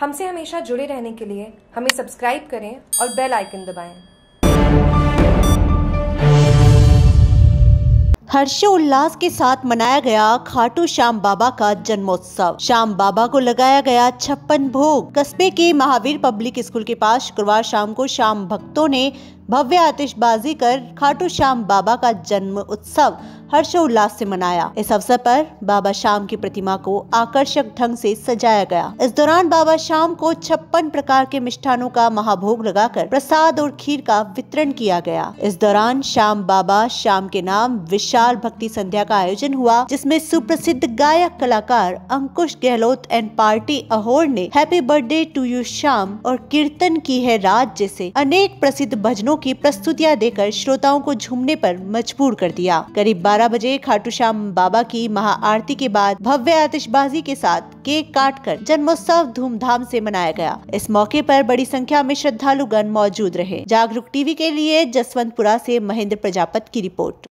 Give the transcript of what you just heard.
हमसे हमेशा जुड़े रहने के लिए हमें सब्सक्राइब करें और बेल आइकन दबाएं। हर्षोल्लास के साथ मनाया गया खाटू श्याम बाबा का जन्मोत्सव श्याम बाबा को लगाया गया छप्पन भोग कस्बे के महावीर पब्लिक स्कूल के पास शुक्रवार शाम को श्याम भक्तों ने भव्य आतिशबाजी कर खाटू श्याम बाबा का जन्म उत्सव हर्षोल्लास से मनाया इस अवसर पर बाबा श्याम की प्रतिमा को आकर्षक ढंग से सजाया गया इस दौरान बाबा श्याम को छप्पन प्रकार के मिष्ठानों का महाभोग लगाकर प्रसाद और खीर का वितरण किया गया इस दौरान श्याम बाबा श्याम के नाम विशाल भक्ति संध्या का आयोजन हुआ जिसमे सुप्रसिद्ध गायक कलाकार अंकुश गहलोत एंड पार्टी अहोर ने happy birthday to you Shyam और कीर्तन की है रात जैसे अनेक प्रसिद्ध भजनों की प्रस्तुतियां देकर श्रोताओं को झूमने पर मजबूर कर दिया करीब बारह बारह बजे खाटू श्याम बाबा की महाआरती के बाद भव्य आतिशबाजी के साथ केक काट कर जन्मोत्सव धूमधाम से मनाया गया इस मौके पर बड़ी संख्या में श्रद्धालुगण मौजूद रहे जागरूक टीवी के लिए जसवंतपुरा से महेंद्र प्रजापत की रिपोर्ट